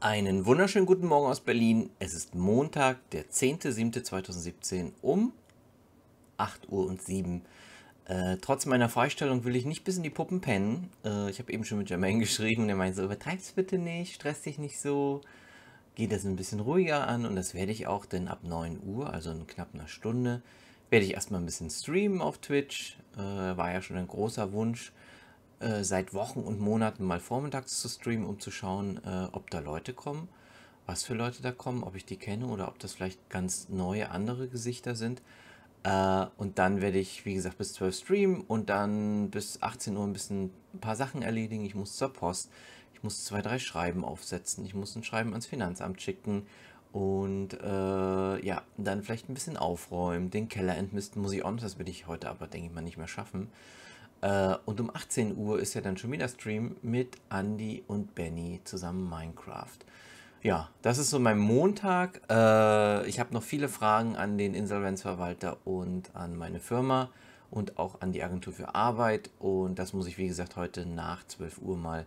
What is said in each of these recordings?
Einen wunderschönen guten Morgen aus Berlin. Es ist Montag, der 10.07.2017 um 8 Uhr und 7. Äh, trotz meiner Freistellung will ich nicht bis in die Puppen pennen. Äh, ich habe eben schon mit Jermaine geschrieben und er meinte so, übertreib's bitte nicht, stress dich nicht so, Geht das ein bisschen ruhiger an und das werde ich auch, denn ab 9 Uhr, also in knapp einer Stunde, werde ich erstmal ein bisschen streamen auf Twitch. Äh, war ja schon ein großer Wunsch. Äh, seit Wochen und Monaten mal vormittags zu streamen, um zu schauen, äh, ob da Leute kommen, was für Leute da kommen, ob ich die kenne oder ob das vielleicht ganz neue, andere Gesichter sind. Äh, und dann werde ich, wie gesagt, bis 12 streamen und dann bis 18 Uhr ein bisschen ein paar Sachen erledigen. Ich muss zur Post, ich muss zwei, drei Schreiben aufsetzen, ich muss ein Schreiben ans Finanzamt schicken und äh, ja, dann vielleicht ein bisschen aufräumen, den Keller entmisten muss ich auch noch, das werde ich heute aber, denke ich mal, nicht mehr schaffen. Äh, und um 18 Uhr ist ja dann schon wieder Stream mit Andy und Benny zusammen Minecraft. Ja, das ist so mein Montag. Äh, ich habe noch viele Fragen an den Insolvenzverwalter und an meine Firma und auch an die Agentur für Arbeit. Und das muss ich, wie gesagt, heute nach 12 Uhr mal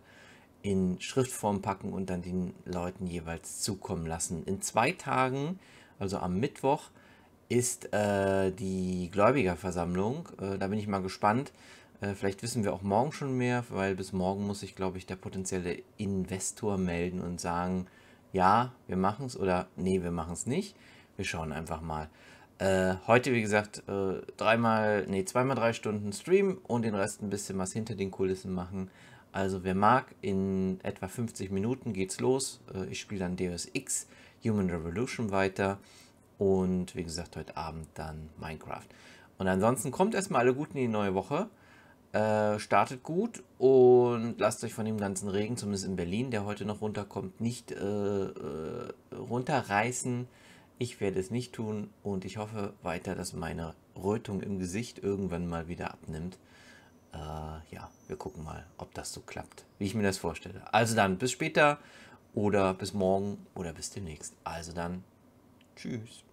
in Schriftform packen und dann den Leuten jeweils zukommen lassen. In zwei Tagen, also am Mittwoch, ist äh, die Gläubigerversammlung. Äh, da bin ich mal gespannt. Äh, vielleicht wissen wir auch morgen schon mehr, weil bis morgen muss sich, glaube ich, der potenzielle Investor melden und sagen, ja, wir machen es oder nee, wir machen es nicht. Wir schauen einfach mal. Äh, heute, wie gesagt, äh, dreimal, nee, zweimal drei Stunden Stream und den Rest ein bisschen was hinter den Kulissen machen. Also wer mag, in etwa 50 Minuten geht's los. Äh, ich spiele dann Deus Ex Human Revolution weiter und wie gesagt, heute Abend dann Minecraft. Und ansonsten kommt erstmal alle gut in die neue Woche. Äh, startet gut und lasst euch von dem ganzen Regen, zumindest in Berlin, der heute noch runterkommt, nicht äh, äh, runterreißen. Ich werde es nicht tun und ich hoffe weiter, dass meine Rötung im Gesicht irgendwann mal wieder abnimmt. Äh, ja, wir gucken mal, ob das so klappt, wie ich mir das vorstelle. Also dann, bis später oder bis morgen oder bis demnächst. Also dann, tschüss.